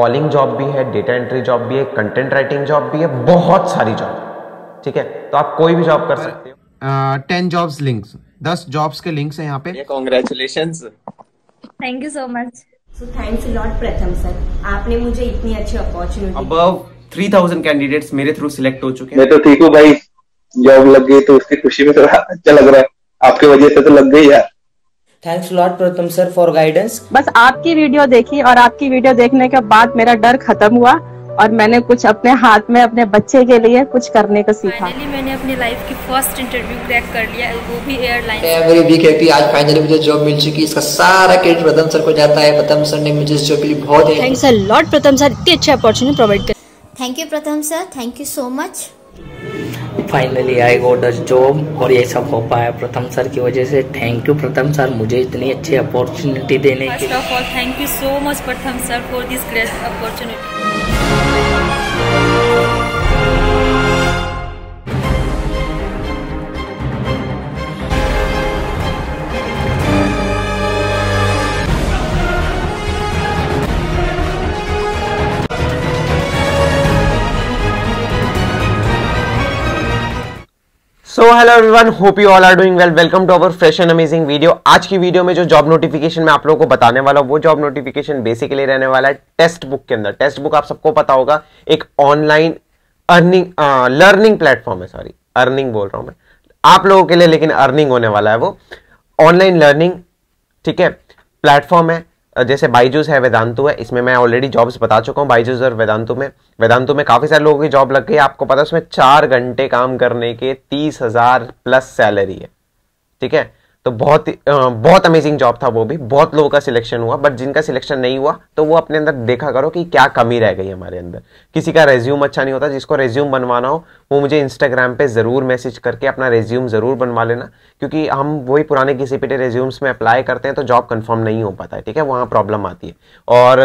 calling job भी है data entry job भी है कंटेंट राइटिंग जॉब भी है बहुत सारी जॉब ठीक है तो आप कोई भी जॉब कर सकते हो टेन जॉब्स लिंक्स दस जॉब्स के लिंक्स हैं यहाँ पे congratulation thank you so much thanks lot Pratham sir आपने मुझे इतनी अच्छी अपॉर्चुनिटी अब थ्री थाउजेंड कैंडिडेट्स मेरे थ्रू सिलेक्ट हो चुके हैं मैं तो ठीक हूँ भाई जॉब लग गई तो उसकी खुशी में थोड़ा अच्छा लग रहा है आपके वजह से तो लग गई यार thanks lot Pritam sir for guidance बस आपकी वीडियो देखी और आपकी वीडियो देखने के बाद मेरा डर खत्म हुआ और मैंने कुछ अपने हाथ में अपने बच्चे के लिए कुछ करने का सीखा finally, मैंने अपनी लाइफ की फर्स्ट इंटरव्यू क्रैक कर लिया वो भी एयरलाइन एवरी वीक हैप्पी आज फाइनली मुझे जॉब मिल चुकी इसका सारा क्रेडिट प्रथम सर को जाता है प्रथम सर ने मुझे जॉब के लिए बहुत thanks a lot Pratham sir इतनी अच्छी अपॉर्चुनिटी प्रोवाइड कर thank you Pratham sir thank you so much finally I got a job और ये सब हो पाया प्रथम सर की वजह से थैंक यू प्रथम सर मुझे इतनी अच्छी अपॉर्चुनिटी देने के लिए thank you so much Pratham sir for this great opportunity hello everyone hope you all are doing well welcome to our fresh and amazing video आज की वीडियो में जो जॉब नोटिफिकेशन मैं आप लोगों को बताने वाला हूँ वो जॉब नोटिफिकेशन बेसिकली रहने वाला है टेस्ट बुक के अंदर टेस्ट बुक आप सबको पता होगा एक ऑनलाइन अर्निंग लर्निंग प्लेटफॉर्म है सॉरी अर्निंग बोल रहा हूँ मैं आप लोगों के लिए लेकिन अर्निंग होने वाला है वो ऑनलाइन लर्निंग ठीक है प्लेटफॉर्म है जैसे बाइजूस है वेदांतु है इसमें मैं ऑलरेडी जॉब्स बता चुका हूँ बाइजूस और वेदांतु में वेदांतु में काफ़ी सारे लोगों की जॉब लग गई आपको पता है उसमें चार घंटे काम करने के तीस हज़ार प्लस सैलरी है ठीक है तो बहुत बहुत अमेजिंग जॉब था वो भी बहुत लोगों का सिलेक्शन हुआ बट जिनका सिलेक्शन नहीं हुआ तो वो अपने अंदर देखा करो कि क्या कमी रह गई हमारे अंदर किसी का रेज्यूम अच्छा नहीं होता जिसको रेज्यूम बनवाना हो वो मुझे इंस्टाग्राम पे ज़रूर मैसेज करके अपना रेज्यूम ज़रूर बनवा लेना क्योंकि हम वही पुराने किसी पिटे रेज्यूम्स में अप्लाई करते हैं तो जॉब कन्फर्म नहीं हो पाता है ठीक है वहाँ प्रॉब्लम आती है और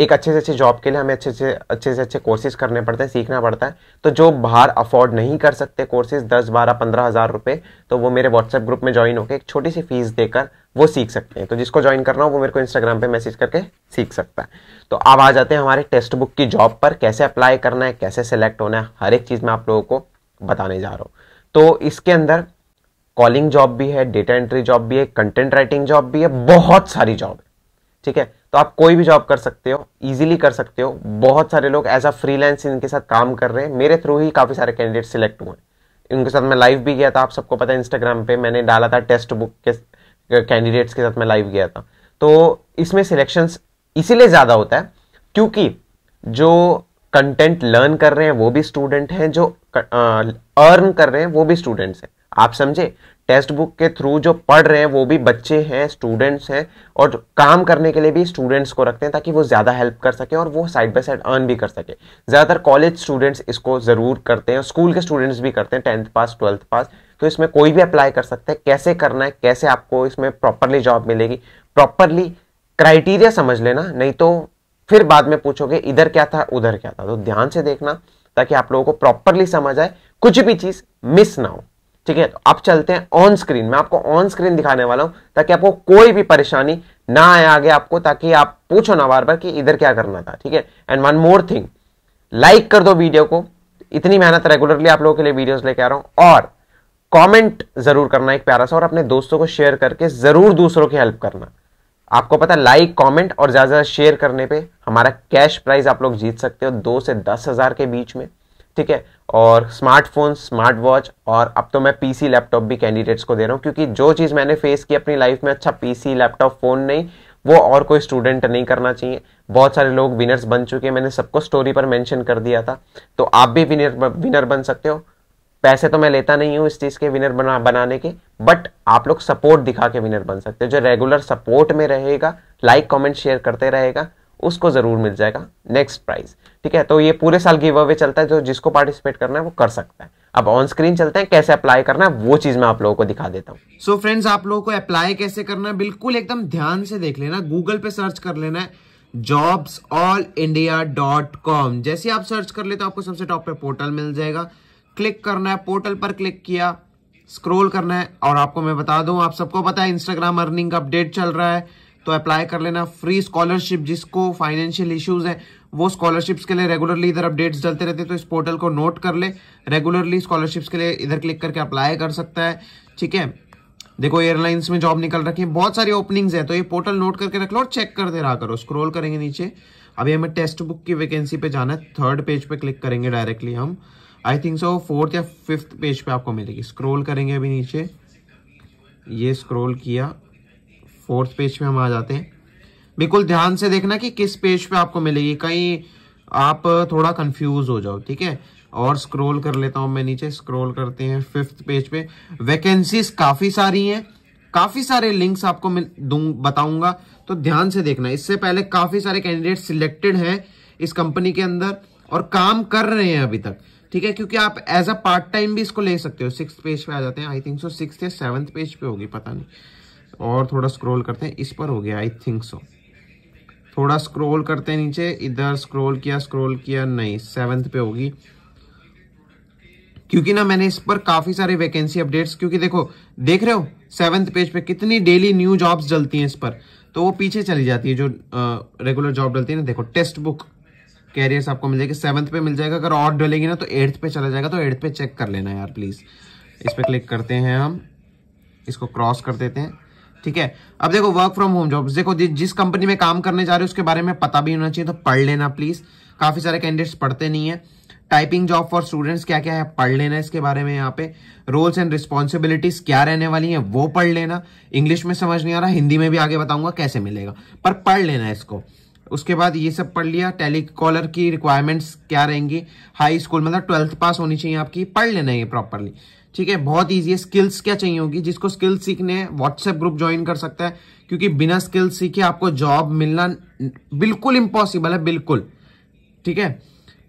एक अच्छे से अच्छे जॉब के लिए हमें अच्छे से अच्छे से अच्छे कोर्सेज करने पड़ते हैं सीखना पड़ता है तो जो बाहर अफोर्ड नहीं कर सकते कोर्सेज दस बारह पंद्रह हज़ार रुपये तो वो मेरे व्हाट्सएप ग्रुप में ज्वाइन होकर एक छोटी सी फीस देकर वो सीख सकते हैं तो जिसको ज्वाइन करना हो वो मेरे को इंस्टाग्राम पर मैसेज करके सीख सकता है तो अब आ जाते हैं हमारे टेक्स्ट बुक की जॉब पर कैसे अप्लाई करना है कैसे सेलेक्ट होना है हर एक चीज़ मैं आप लोगों को बताने जा रहा हूँ तो इसके अंदर कॉलिंग जॉब भी है डेटा एंट्री जॉब भी है कंटेंट राइटिंग जॉब भी है बहुत सारी जॉब है ठीक है तो आप कोई भी जॉब कर सकते हो इजीली कर सकते हो बहुत सारे लोग एज अ फ्रीलांस इनके साथ काम कर रहे हैं मेरे थ्रू ही काफ़ी सारे कैंडिडेट सिलेक्ट हुए इनके साथ मैं लाइव भी गया था आप सबको पता है इंस्टाग्राम पे मैंने डाला था टेस्ट बुक के कैंडिडेट्स के साथ मैं लाइव गया था तो इसमें सिलेक्शंस इसीलिए ज़्यादा होता है क्योंकि जो कंटेंट लर्न कर रहे हैं वो भी स्टूडेंट हैं जो अर्न कर रहे हैं वो भी स्टूडेंट्स हैं आप समझे टेक्स्ट बुक के थ्रू जो पढ़ रहे हैं वो भी बच्चे हैं स्टूडेंट्स हैं और काम करने के लिए भी स्टूडेंट्स को रखते हैं ताकि वो ज़्यादा हेल्प कर सकें और वो साइड बाय साइड अर्न भी कर सके ज़्यादातर कॉलेज स्टूडेंट्स इसको ज़रूर करते हैं स्कूल के स्टूडेंट्स भी करते हैं टेंथ पास ट्वेल्थ पास तो इसमें कोई भी अप्लाई कर सकते हैं कैसे करना है कैसे आपको इसमें प्रॉपरली जॉब मिलेगी प्रॉपरली क्राइटेरिया समझ लेना नहीं तो फिर बाद में पूछोगे इधर क्या था उधर क्या था तो ध्यान से देखना ताकि आप लोगों को प्रॉपरली समझ आए कुछ भी चीज़ मिस ना हो ठीक है अब चलते हैं ऑन स्क्रीन मैं आपको ऑन स्क्रीन दिखाने वाला हूं ताकि आपको कोई भी परेशानी ना आए आगे आपको ताकि आप पूछो ना बार बार कि इधर क्या करना था ठीक है and one more thing like कर दो वीडियो को इतनी मेहनत रेगुलरली आप लोगों के लिए वीडियोस लेके आ रहा हूं और कमेंट जरूर करना एक प्यारा सा और अपने दोस्तों को शेयर करके जरूर दूसरों की हेल्प करना आपको पता लाइक कमेंट और ज्यादा ज्यादा शेयर करने पे हमारा कैश प्राइज आप लोग जीत सकते हो दो से दस हजार के बीच में ठीक है और स्मार्टफोन स्मार्ट वॉच और अब तो मैं पीसी लैपटॉप भी कैंडिडेट्स को दे रहा हूँ क्योंकि जो चीज़ मैंने फेस की अपनी लाइफ में अच्छा पीसी लैपटॉप फ़ोन नहीं वो और कोई स्टूडेंट नहीं करना चाहिए बहुत सारे लोग विनर्स बन चुके हैं मैंने सबको स्टोरी पर मेंशन कर दिया था तो आप भी विनर विनर बन सकते हो पैसे तो मैं लेता नहीं हूँ इस चीज़ के विनर बना बनाने के बट आप लोग सपोर्ट दिखा के विनर बन सकते हो जो रेगुलर सपोर्ट में रहेगा लाइक कमेंट शेयर करते रहेगा उसको ज़रूर मिल जाएगा नेक्स्ट प्राइज ठीक है तो ये पूरे साल गिव अवे चलता है जो जिसको पार्टिसिपेट करना है वो कर सकता है अब ऑन स्क्रीन चलते हैं कैसे अप्लाई करना है वो चीज मैं आप लोगों को दिखा देता हूँ सो फ्रेंड्स आप लोगों को अप्लाई कैसे करना है बिल्कुल एकदम ध्यान से देख लेना गूगल पे सर्च कर लेना है jobs all India dot com जैसे आप सर्च कर लेते हो आपको सबसे टॉप पे पोर्टल मिल जाएगा क्लिक करना है पोर्टल पर क्लिक किया स्क्रॉल करना है और आपको मैं बता दूं आप सबको पता है इंस्टाग्राम अर्निंग अपडेट चल रहा है तो अप्लाई कर लेना फ्री स्कॉलरशिप जिसको फाइनेंशियल इश्यूज है वो स्कॉलरशिप्स के लिए रेगुलरली इधर अपडेट्स डलते रहते हैं तो इस पोर्टल को नोट कर ले रेगुलरली स्कॉलरशिप्स के लिए इधर क्लिक करके अप्लाई कर सकता है ठीक है देखो एयरलाइंस में जॉब निकल रखी है बहुत सारी ओपनिंग्स है तो ये पोर्टल नोट करके रख लो और चेक करते रहा करो स्क्रोल करेंगे नीचे अभी हमें टेस्ट बुक की वैकेंसी पे जाना है थर्ड पेज पे क्लिक करेंगे डायरेक्टली हम आई थिंक सो फोर्थ या फिफ्थ पेज पे आपको मिलेगी स्क्रोल करेंगे अभी नीचे ये स्क्रोल किया फोर्थ पेज पे हम आ जाते हैं बिल्कुल ध्यान से देखना कि किस पेज पे आपको मिलेगी कहीं आप थोड़ा कंफ्यूज हो जाओ ठीक है और स्क्रॉल कर लेता हूं मैं नीचे स्क्रॉल करते हैं फिफ्थ पेज पे वैकेंसीज काफ़ी सारी हैं काफ़ी सारे लिंक्स आपको मैं बताऊंगा तो ध्यान से देखना इससे पहले काफ़ी सारे कैंडिडेट सिलेक्टेड हैं इस कंपनी के अंदर और काम कर रहे हैं अभी तक ठीक है क्योंकि आप एज अ पार्ट टाइम भी इसको ले सकते हो सिक्स पेज पे आ जाते हैं आई थिंक सो सिक्स या सेवन्थ पेज पे होगी पता नहीं और थोड़ा स्क्रॉल करते हैं इस पर हो गया आई थिंक सो थोड़ा स्क्रॉल करते हैं नीचे इधर स्क्रॉल किया स्क्रॉल किया नहीं सेवन्थ पे होगी क्योंकि ना मैंने इस पर काफी सारे वैकेंसी अपडेट्स क्योंकि देखो देख रहे हो सेवन्थ पेज पे कितनी डेली न्यू जॉब्स जलती हैं इस पर तो वो पीछे चली जाती है जो रेगुलर जॉब डलती है ना देखो टेस्ट बुक कैरियर्स आपको मिल जाएगी सेवन्थ पे मिल जाएगा अगर और डलेगी ना तो एट्थ पे चला जाएगा तो एट्थ पे चेक कर लेना यार प्लीज इस पर क्लिक करते हैं हम इसको क्रॉस कर देते हैं ठीक है अब देखो वर्क फ्रॉम होम जॉब देखो जिस कंपनी में काम करने जा रहे हो उसके बारे में पता भी होना चाहिए तो पढ़ लेना प्लीज काफी सारे कैंडिडेट्स पढ़ते नहीं है टाइपिंग जॉब फॉर स्टूडेंट्स क्या क्या है पढ़ लेना इसके बारे में यहाँ पे रोल्स एंड रिस्पॉन्सिबिलिटीज क्या रहने वाली है वो पढ़ लेना इंग्लिश में समझ नहीं आ रहा हिंदी में भी आगे बताऊंगा कैसे मिलेगा पर पढ़ लेना इसको उसके बाद ये सब पढ़ लिया टेलीकॉलर की रिक्वायरमेंट्स क्या रहेंगी हाई स्कूल मतलब ट्वेल्थ पास होनी चाहिए आपकी पढ़ लेना ये प्रॉपरली ठीक है बहुत ईजी है स्किल्स क्या चाहिए होगी जिसको स्किल्स सीखने हैं व्हाट्सएप ग्रुप ज्वाइन कर सकता है क्योंकि बिना स्किल्स सीखे आपको जॉब मिलना बिल्कुल इम्पॉसिबल है बिल्कुल ठीक है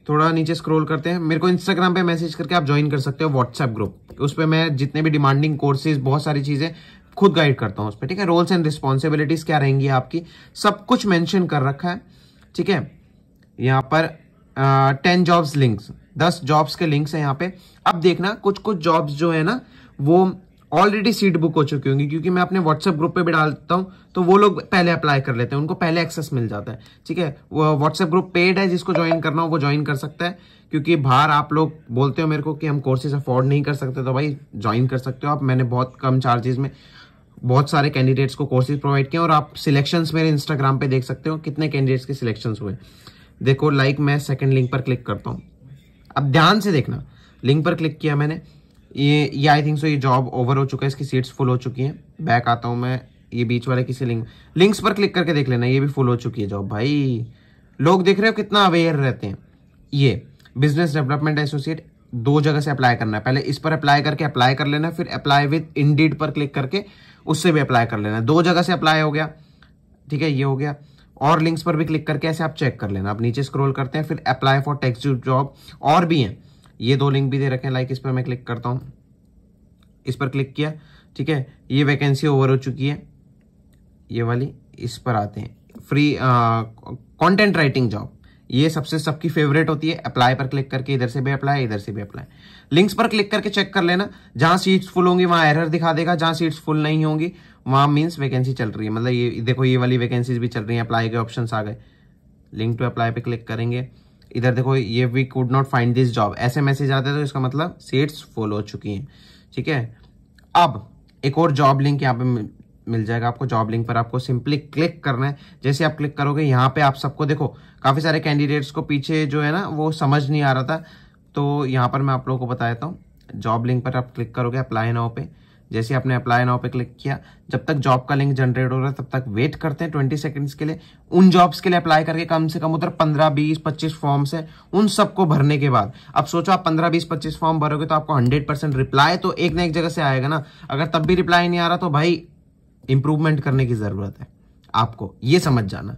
थोड़ा नीचे स्क्रॉल करते हैं मेरे को इंस्टाग्राम पे मैसेज करके आप ज्वाइन कर सकते हो व्हाट्सएप ग्रुप उस पर मैं जितने भी डिमांडिंग कोर्सेज बहुत सारी चीज़ें खुद गाइड करता हूँ उस पर ठीक है रोल्स एंड रिस्पॉन्सिबिलिटीज क्या रहेंगी आपकी सब कुछ मैंशन कर रखा है ठीक है यहाँ पर टेन जॉब्स लिंक्स दस जॉब्स के लिंक्स हैं यहाँ पे अब देखना कुछ कुछ जॉब्स जो है ना वो ऑलरेडी सीट बुक हो चुकी होंगी क्योंकि मैं अपने व्हाट्सएप ग्रुप पे भी डालता हूँ तो वो लोग पहले अप्लाई कर लेते हैं उनको पहले एक्सेस मिल जाता है ठीक है वो व्हाट्सएप ग्रुप पेड है जिसको ज्वाइन करना हो वो ज्वाइन कर सकता है क्योंकि बाहर आप लोग बोलते हो मेरे को कि हम कोर्सेज अफोर्ड नहीं कर सकते तो भाई ज्वाइन कर सकते हो आप मैंने बहुत कम चार्जेस में बहुत सारे कैंडिडेट्स को कोर्सेज प्रोवाइड किए और आप सिलेक्शंस मेरे इंस्टाग्राम पे देख सकते हो कितने कैंडिडेट्स के सिलेक्शंस हुए देखो लाइक मैं सेकंड लिंक पर क्लिक करता हूँ अब ध्यान से देखना लिंक पर क्लिक किया मैंने ये ये आई थिंक सो ये जॉब ओवर हो चुका है इसकी सीट्स फुल हो चुकी हैं बैक आता हूँ मैं ये बीच वाले किसी लिंक लिंक्स पर क्लिक करके देख लेना ये भी फुल हो चुकी है जॉब भाई लोग देख रहे हो कितना अवेयर रहते हैं ये बिजनेस डेवलपमेंट एसोसिएट दो जगह से अप्लाई करना है पहले इस पर अप्लाई करके अप्लाई कर लेना फिर अप्लाई विद इंडीड पर क्लिक करके उससे भी अप्लाई कर लेना दो जगह से अप्लाई हो गया ठीक है ये हो गया और लिंक्स पर भी क्लिक करके ऐसे आप चेक कर लेना आप नीचे स्क्रॉल करते हैं फिर अप्लाई फॉर टेक्स जॉब और भी हैं ये दो लिंक भी दे रखे हैं लाइक इस पर मैं क्लिक करता हूँ इस पर क्लिक किया ठीक है ये वैकेंसी ओवर हो चुकी है ये वाली इस पर आते हैं फ्री कंटेंट राइटिंग जॉब ये सबसे सबकी फेवरेट होती है अप्लाई पर क्लिक करके इधर से भी अप्लाई इधर से भी अप्लाई लिंक्स पर क्लिक करके चेक कर लेना जहां सीट्स फुल होंगी वहां एरर दिखा देगा जहां सीट्स फुल नहीं होंगी वहां मीन्स वैकेंसी चल रही है मतलब ये देखो ये वाली वैकेंसीज भी चल रही है अप्लाई के ऑप्शन आ गए लिंक टू अप्लाई पे क्लिक करेंगे इधर देखो ये we could not find this job ऐसे मैसेज आते हैं तो इसका मतलब सीट्स फुल हो चुकी हैं ठीक है अब एक और जॉब लिंक यहाँ पे मिल जाएगा आपको जॉब लिंक पर आपको सिंपली क्लिक करना है जैसे आप क्लिक करोगे यहाँ पे आप सबको देखो काफ़ी सारे कैंडिडेट्स को पीछे जो है ना वो समझ नहीं आ रहा था तो यहाँ पर मैं आप लोगों को बता देता हूँ जॉब लिंक पर आप क्लिक करोगे अप्लाई नाव पे जैसे आपने अप्लाई नाव पे क्लिक किया जब तक जॉब का लिंक जनरेट हो रहा है तब तक वेट करते हैं ट्वेंटी सेकेंड्स के लिए उन जॉब्स के लिए अप्लाई करके कम से कम उधर पंद्रह बीस पच्चीस फॉर्म्स हैं उन सबको भरने के बाद अब सोचो आप पंद्रह बीस पच्चीस फॉर्म भरोगे तो आपको हंड्रेड परसेंट रिप्लाई तो एक ना एक जगह से आएगा ना अगर तब भी रिप्लाई नहीं आ रहा तो भाई इंप्रूवमेंट करने की जरूरत है आपको ये समझ जाना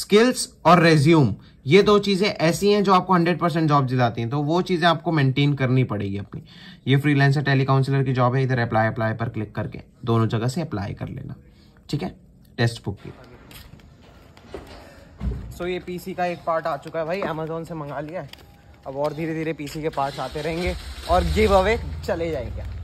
स्किल्स और रेज्यूम ये दो चीजें ऐसी हैं जो आपको 100 परसेंट जॉब दिलाती हैं तो वो चीजें आपको मेंटेन करनी पड़ेगी अपनी ये फ्रीलांसर टेलीकाउंसिलर की जॉब है इधर अप्लाई अप्लाई पर क्लिक करके दोनों जगह से अप्लाई कर लेना ठीक है टेस्ट बुक की सो so, ये पीसी का एक पार्ट आ चुका है भाई अमेजोन से मंगा लिया है अब और धीरे धीरे पीसी के पार्ट आते रहेंगे और गिव अवे चले जाएंगे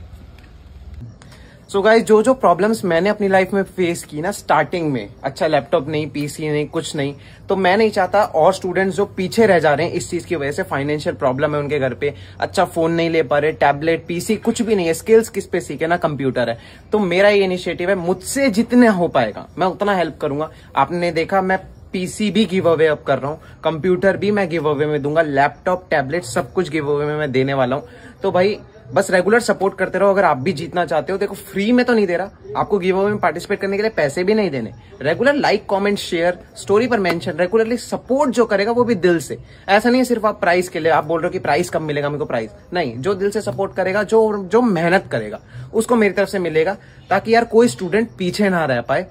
सो so गाइज जो जो प्रॉब्लम्स मैंने अपनी लाइफ में फेस की ना स्टार्टिंग में अच्छा लैपटॉप नहीं पीसी नहीं कुछ नहीं तो मैं नहीं चाहता और स्टूडेंट्स जो पीछे रह जा रहे हैं इस चीज की वजह से फाइनेंशियल प्रॉब्लम है उनके घर पे अच्छा फोन नहीं ले पा रहे टैबलेट पीसी कुछ भी नहीं है स्किल्स किस पे सीखे ना कंप्यूटर है तो मेरा ये इनिशिएटिव है मुझसे जितने हो पाएगा मैं उतना हेल्प करूंगा आपने देखा मैं पीसी भी गिव अवे अप कर रहा हूँ कंप्यूटर भी मैं गिव अवे में दूंगा लैपटॉप टैबलेट सब कुछ गिव अवे में मैं देने वाला हूँ तो भाई बस रेगुलर सपोर्ट करते रहो अगर आप भी जीतना चाहते हो देखो फ्री में तो नहीं दे रहा आपको गिव अवे में पार्टिसिपेट करने के लिए पैसे भी नहीं देने regular like comment share story पर मेंशन रेगुलरली सपोर्ट जो करेगा वो भी दिल से ऐसा नहीं है सिर्फ आप प्राइस के लिए आप बोल रहे हो कि प्राइस कम मिलेगा मेरे को प्राइस नहीं जो दिल से सपोर्ट करेगा जो जो मेहनत करेगा उसको मेरी तरफ से मिलेगा ताकि यार कोई स्टूडेंट पीछे ना रह पाए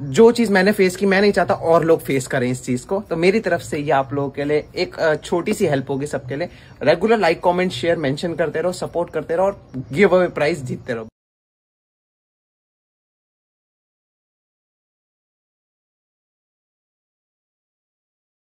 जो चीज मैंने फेस की मैं नहीं चाहता और लोग फेस करें इस चीज को तो मेरी तरफ से ये आप लोगों के लिए एक छोटी सी हेल्प होगी सबके लिए regular like comment share mention करते रहो सपोर्ट करते रहो और गिव अवे प्राइज जीतते रहो